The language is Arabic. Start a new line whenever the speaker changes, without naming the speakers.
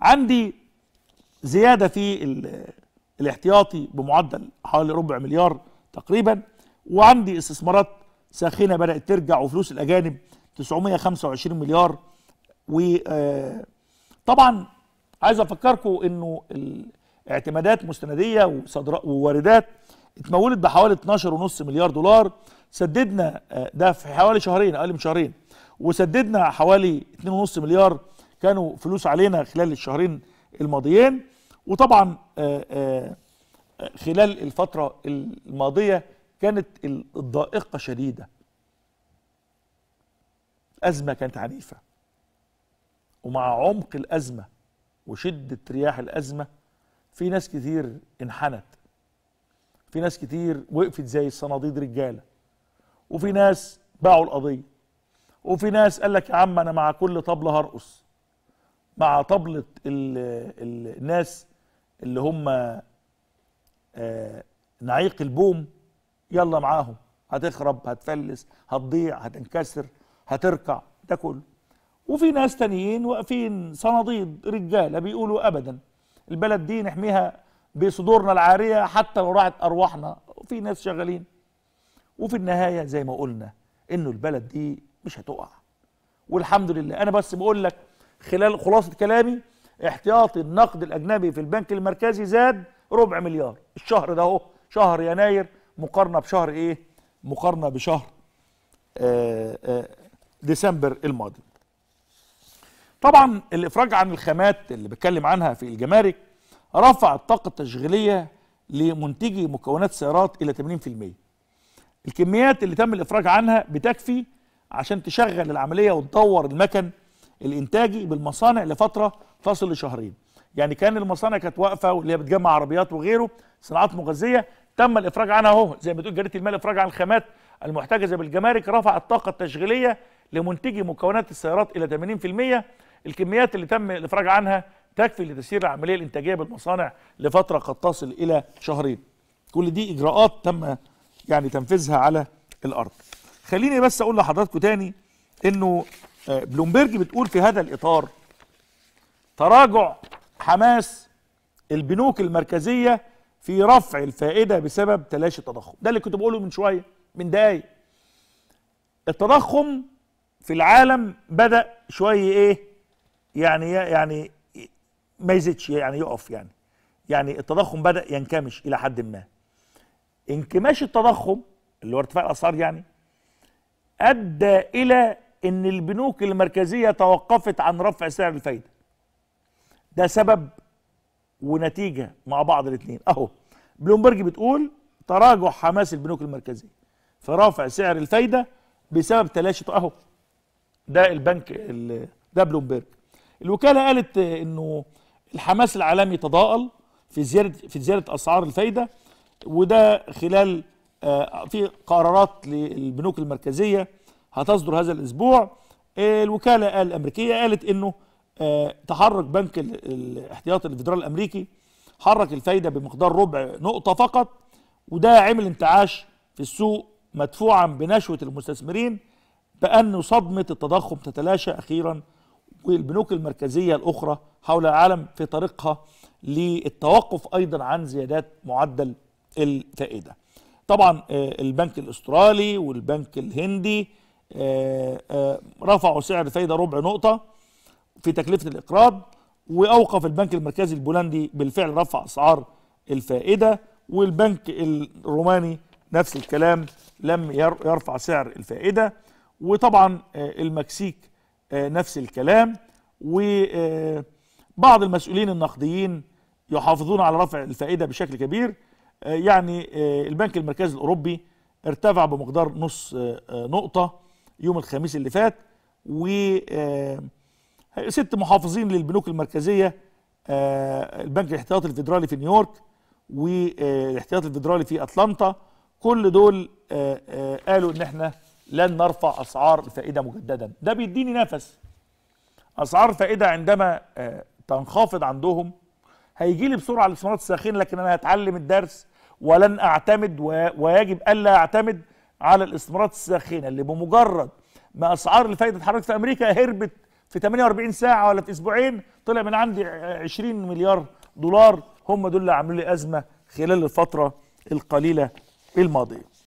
عندي زياده في الاحتياطي بمعدل حوالي ربع مليار تقريبا وعندي استثمارات ساخنه بدات ترجع وفلوس الاجانب 925 مليار و آه، طبعا عايز افكركم انه الاعتمادات مستنديه وواردات اتمولت بحوالي 12.5 مليار دولار سددنا آه، ده في حوالي شهرين اقل من شهرين وسددنا حوالي 2.5 مليار كانوا فلوس علينا خلال الشهرين الماضيين وطبعا آه، آه، خلال الفترة الماضية كانت الضائقة شديدة أزمة كانت عنيفة ومع عمق الأزمة وشدة رياح الأزمة في ناس كتير انحنت في ناس كتير وقفت زي الصناديد رجالة وفي ناس باعوا القضية وفي ناس قال لك يا عم أنا مع كل طبلة هرقص مع طبلة الناس اللي هم آه، نعيق البوم يلا معاهم هتخرب هتفلس هتضيع هتنكسر هتركع ده كله وفي ناس تانيين واقفين صناديد رجاله بيقولوا ابدا البلد دي نحميها بصدورنا العاريه حتى لو راحت ارواحنا وفي ناس شغالين وفي النهايه زي ما قلنا انه البلد دي مش هتقع والحمد لله انا بس بقول لك خلال خلاصه كلامي احتياطي النقد الاجنبي في البنك المركزي زاد ربع مليار الشهر ده اهو شهر يناير مقارنه بشهر ايه مقارنه بشهر آه، آه، ديسمبر الماضي طبعا الافراج عن الخامات اللي بتكلم عنها في الجمارك رفع الطاقه التشغيليه لمنتجي مكونات السيارات الى 80% الكميات اللي تم الافراج عنها بتكفي عشان تشغل العمليه وتدور المكن الانتاجي بالمصانع لفتره تصل لشهرين يعني كان المصانع كانت واقفه واللي هي بتجمع عربيات وغيره صناعات مغذيه تم الافراج عنها اهو زي ما بتقول جريده المال افراج عن الخامات المحتجزه بالجمارك رفع الطاقه التشغيليه لمنتجي مكونات السيارات الى 80% الكميات اللي تم الافراج عنها تكفي لتسيير العمليه الانتاجيه بالمصانع لفتره قد تصل الى شهرين كل دي اجراءات تم يعني تنفيذها على الارض خليني بس اقول لحضراتكم تاني انه آه، بلومبرج بتقول في هذا الإطار تراجع حماس البنوك المركزية في رفع الفائدة بسبب تلاشي التضخم ده اللي كنت بقوله من شوية من دقايق التضخم في العالم بدأ شوية إيه يعني يعني ما يزيدش يعني يقف يعني يعني التضخم بدأ ينكمش إلى حد ما انكماش التضخم اللي هو ارتفاع الأسعار يعني أدى إلى ان البنوك المركزيه توقفت عن رفع سعر الفايده ده سبب ونتيجه مع بعض الاثنين اهو بلومبرج بتقول تراجع حماس البنوك المركزيه في رفع سعر الفايده بسبب تلاشي اهو ده البنك ده بلومبرج الوكاله قالت انه الحماس العالمي تضاءل في زياده في زياده اسعار الفايده وده خلال آه، في قرارات للبنوك المركزيه هتصدر هذا الأسبوع الوكالة الأمريكية قالت أنه آه، تحرك بنك الاحتياطي الفيدرالي الأمريكي حرك الفايدة بمقدار ربع نقطة فقط وده عمل انتعاش في السوق مدفوعا بنشوة المستثمرين بأن صدمة التضخم تتلاشى أخيرا والبنوك المركزية الأخرى حول العالم في طريقها للتوقف أيضا عن زيادات معدل الفائدة طبعا آه، البنك الأسترالي والبنك الهندي آه، آه، رفعوا سعر الفايده ربع نقطه في تكلفه الاقراض واوقف البنك المركزي البولندي بالفعل رفع اسعار الفائده والبنك الروماني نفس الكلام لم يرفع سعر الفائده وطبعا آه، المكسيك نفس الكلام وبعض المسؤولين النقديين يحافظون على رفع الفائده بشكل كبير يعني البنك المركزي الاوروبي ارتفع بمقدار نص نقطه يوم الخميس اللي فات و آه، ست محافظين للبنوك المركزيه آه، البنك الاحتياطي الفيدرالي في نيويورك والاحتياطي آه، الفيدرالي في اتلانتا كل دول قالوا ان احنا لن نرفع اسعار الفائده مجددا ده بيديني نفس اسعار الفائده عندما تنخفض عندهم هيجي لي بسرعه الاستثمارات الساخنه لكن انا هتعلم الدرس ولن اعتمد ويجب الا اعتمد على الاستثمارات الساخنه اللي بمجرد ما اسعار الفايده اتحركت في امريكا هربت في 48 ساعه ولا في اسبوعين طلع من عندي 20 مليار دولار هم دول اللي عملوا لي ازمه خلال الفتره القليله الماضيه